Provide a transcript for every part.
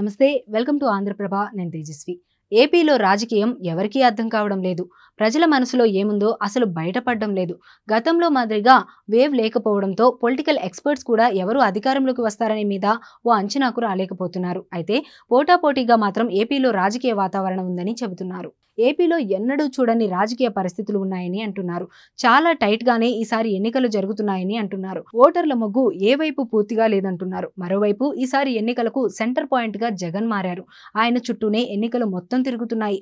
నమస్తే welcome to Andhraprabha నేను తేజస్వి ఏపీలో రాజకీయం ఎవరికీ అర్థం కావడం లేదు ప్రజల మనసులో ఏముందో అసలు బయటపడడం లేదు గతంలో మాదిరిగా వేవ్ లేకపోవడంతో పొలిటికల్ ఎక్స్పర్ట్స్ కూడా ఎవరు అధికారంలోకి వస్తారనే మీద ఓ అంచనాకు రాలేకపోతున్నారు అయితే పోటాపోటీగా మాత్రం ఏపీలో రాజకీయ వాతావరణం ఉందని చెబుతున్నారు ఏపీలో ఎన్నడూ చూడని రాజకీయ పరిస్థితులు ఉన్నాయని అంటున్నారు చాలా టైట్గానే ఈసారి ఎన్నికలు జరుగుతున్నాయని అంటున్నారు ఓటర్ల మొగ్గు ఏ వైపు పూర్తిగా లేదంటున్నారు మరోవైపు ఈసారి ఎన్నికలకు సెంటర్ పాయింట్గా జగన్ మారారు ఆయన చుట్టూనే ఎన్నికలు మొత్తం తిరుగుతున్నాయి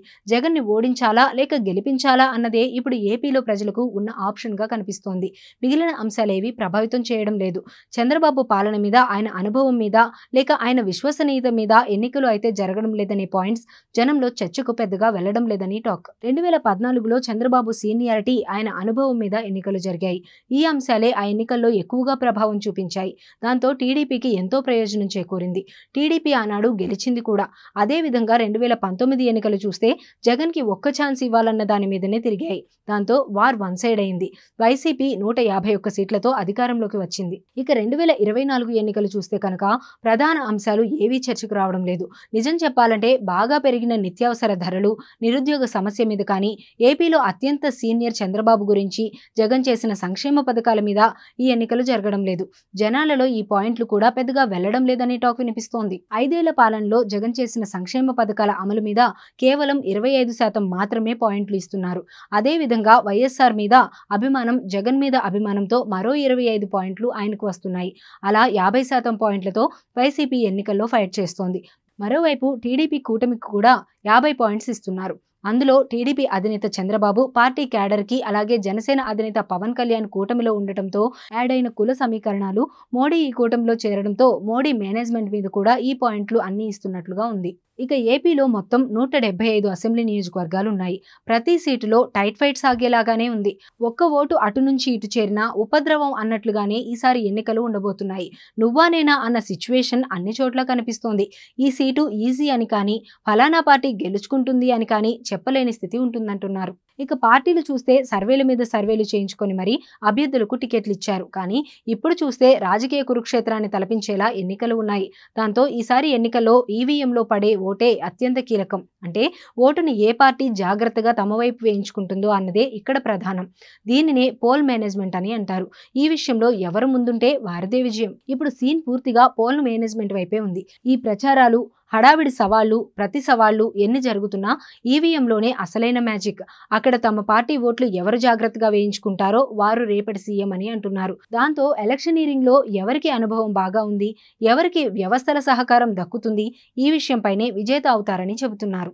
ని ఓడించాలా లేక గెలిపించాలా అన్నదే ఇప్పుడు ఏపీలో ప్రజలకు ఉన్న ఆప్షన్ గా కనిపిస్తోంది మిగిలిన అంశాలేవి ప్రభావితం చేయడం లేదు చంద్రబాబు పాలన మీద ఆయన అనుభవం మీద లేక ఆయన విశ్వసనీయత మీద ఎన్నికలు అయితే జరగడం లేదనే పాయింట్స్ జనంలో చర్చకు పెద్దగా వెళ్లడం లేదని టాక్ రెండు వేల పద్నాలుగులో చంద్రబాబు సీనియారిటీ ఆయన అనుభవం మీద ఎన్నికలు జరిగాయి ఈ అంశాలే ఆ ఎన్నికల్లో ఎక్కువగా ప్రభావం చూపించాయి దాంతో టీడీపీకి ఎంతో ప్రయోజనం చేకూరింది టీడీపీ ఆనాడు గెలిచింది కూడా అదేవిధంగా రెండు వేల పంతొమ్మిది ఎన్నికలు చూస్తే జగన్కి ఒక్క ఛాన్స్ ఇవ్వాలన్న దాని మీదనే తిరిగాయి దాంతో వార్ వన్ సైడ్ అయింది వైసీపీ నూట యాభై ఒక్క సీట్లతో అధికారంలోకి వచ్చింది ఇక రెండు వేల ఇరవై నాలుగు ఎన్నికలు చూస్తే కనుక ప్రధాన అంశాలు ఏవీ చర్చకు రావడం లేదు నిజం చెప్పాలంటే బాగా పెరిగిన నిత్యావసర ధరలు నిరుద్యోగ సమస్య మీద కానీ ఏపీలో అత్యంత సీనియర్ చంద్రబాబు గురించి జగన్ చేసిన సంక్షేమ పథకాల మీద ఈ ఎన్నికలు జరగడం లేదు జనాలలో ఈ పాయింట్లు కూడా పెద్దగా వెళ్లడం లేదనే టాక్ వినిపిస్తోంది ఐదేళ్ల పాలనలో జగన్ చేసిన సంక్షేమ పథకాల అమలు మీద కేవలం ఇరవై ఐదు శాతం మాత్రమే పాయింట్లు ఇస్తున్నారు అదేవిధంగా వైఎస్ఆర్ మీద అభిమానం జగన్ మీద అభిమానంతో మరో ఇరవై ఐదు పాయింట్లు ఆయనకు వస్తున్నాయి అలా యాభై శాతం పాయింట్లతో వైసీపీ ఎన్నికల్లో ఫైట్ చేస్తోంది మరోవైపు టీడీపీ కూటమికి కూడా యాభై పాయింట్స్ ఇస్తున్నారు అందులో టీడీపీ అధినేత చంద్రబాబు పార్టీ క్యాడర్కి అలాగే జనసేన అధినేత పవన్ కళ్యాణ్ కూటమిలో ఉండటంతో యాడ్ అయిన కుల సమీకరణాలు మోడీ ఈ కూటమిలో చేరడంతో మోడీ మేనేజ్మెంట్ మీద కూడా ఈ పాయింట్లు అన్ని ఇస్తున్నట్లుగా ఉంది ఇక ఏపీలో మొత్తం నూట డెబ్బై ఐదు అసెంబ్లీ నియోజకవర్గాలు ఉన్నాయి ప్రతి సీటులో టైట్ ఫైట్ సాగేలాగానే ఉంది ఒక్క ఓటు అటు నుంచి ఇటు చేరినా ఉపద్రవం అన్నట్లుగానే ఈసారి ఎన్నికలు ఉండబోతున్నాయి నువ్వా నేనా అన్న సిచ్యువేషన్ అన్ని చోట్ల కనిపిస్తోంది ఈ సీటు ఈజీ అని కానీ ఫలానా పార్టీ గెలుచుకుంటుంది అని కానీ చెప్పలేని స్థితి ఉంటుందంటున్నారు ఇక పార్టీలు చూస్తే సర్వేల మీద సర్వేలు చేయించుకొని మరీ అభ్యర్థులకు టికెట్లు ఇచ్చారు కానీ ఇప్పుడు చూస్తే రాజకీయ కురుక్షేత్రాన్ని తలపించేలా ఎన్నికలు ఉన్నాయి దాంతో ఈసారి ఎన్నికల్లో ఈవీఎంలో పడే ఓటే అత్యంత కీలకం అంటే ఓటును ఏ పార్టీ జాగ్రత్తగా తమ వైపు వేయించుకుంటుందో అన్నదే ఇక్కడ ప్రధానం దీనినే పోల్ మేనేజ్మెంట్ అని అంటారు ఈ విషయంలో ఎవరు ముందుంటే వారిదే విజయం ఇప్పుడు సీన్ పూర్తిగా పోల్ మేనేజ్మెంట్ వైపే ఉంది ఈ ప్రచారాలు హడావిడి సవాళ్లు ప్రతి సవాళ్లు ఎన్ని జరుగుతున్నా ఈవీఎంలోనే అసలైన మ్యాజిక్ అక్కడ తమ పార్టీ ఓట్లు ఎవరు జాగ్రత్తగా వేయించుకుంటారో వారు రేపటి సీఎం అని అంటున్నారు దాంతో ఎలక్షనీరింగ్ లో ఎవరికి అనుభవం బాగా ఉంది ఎవరికి వ్యవస్థల సహకారం దక్కుతుంది ఈ విషయంపైనే విజేత అవుతారని చెబుతున్నారు